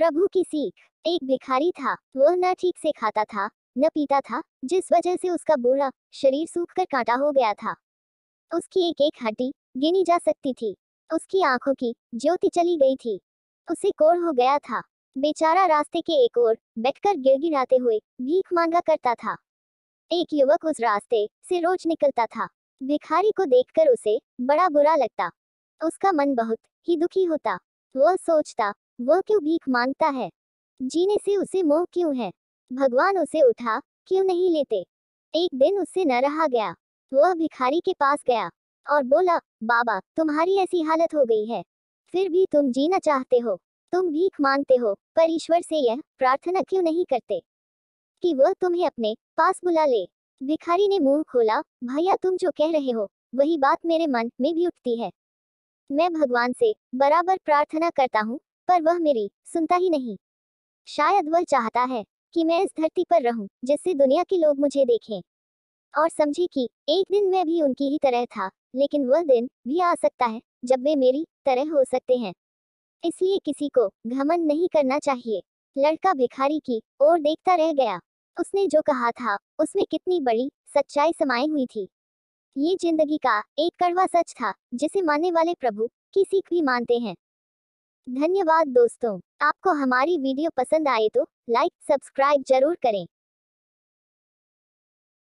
प्रभु की सीख एक भिखारी था वह न ठीक से खाता था न पीता था जिस वजह से उसका बूढ़ा शरीर सूख कर कांटा हो गया था उसकी एक एक हड्डी गिनी जा सकती थी उसकी आंखों की ज्योति चली गई थी उसे कोर हो गया था बेचारा रास्ते के एक ओर बैठकर गिड़गिड़ाते हुए भीख मांगा करता था एक युवक उस रास्ते से रोज निकलता था भिखारी को देखकर उसे बड़ा बुरा लगता उसका मन बहुत ही दुखी होता वह सोचता वह क्यों भीख मांगता है जीने से उसे मोह क्यों है भगवान उसे उठा क्यों नहीं लेते एक दिन उससे न रहा गया वह भिखारी के पास गया और बोला बाबा तुम्हारी ऐसी हालत हो गई है फिर भी तुम जीना चाहते हो तुम भीख मांगते हो पर ईश्वर से यह प्रार्थना क्यों नहीं करते कि वह तुम्हें अपने पास बुला ले भिखारी ने मुंह खोला भैया तुम जो कह रहे हो वही बात मेरे मन में भी उठती है मैं भगवान से बराबर प्रार्थना करता हूँ पर वह मेरी सुनता ही नहीं शायद वह चाहता है कि मैं इस धरती पर रहूं जिससे दुनिया के लोग मुझे देखें और समझे कि एक दिन मैं भी उनकी ही तरह था लेकिन वह दिन भी आ सकता है जब वे मेरी तरह हो सकते हैं इसलिए किसी को घमन नहीं करना चाहिए लड़का भिखारी की ओर देखता रह गया उसने जो कहा था उसमें कितनी बड़ी सच्चाई समाई हुई थी ये जिंदगी का एक कड़वा सच था जिसे मानने वाले प्रभु की सीख भी मानते हैं धन्यवाद दोस्तों आपको हमारी वीडियो पसंद आए तो लाइक सब्सक्राइब जरूर करें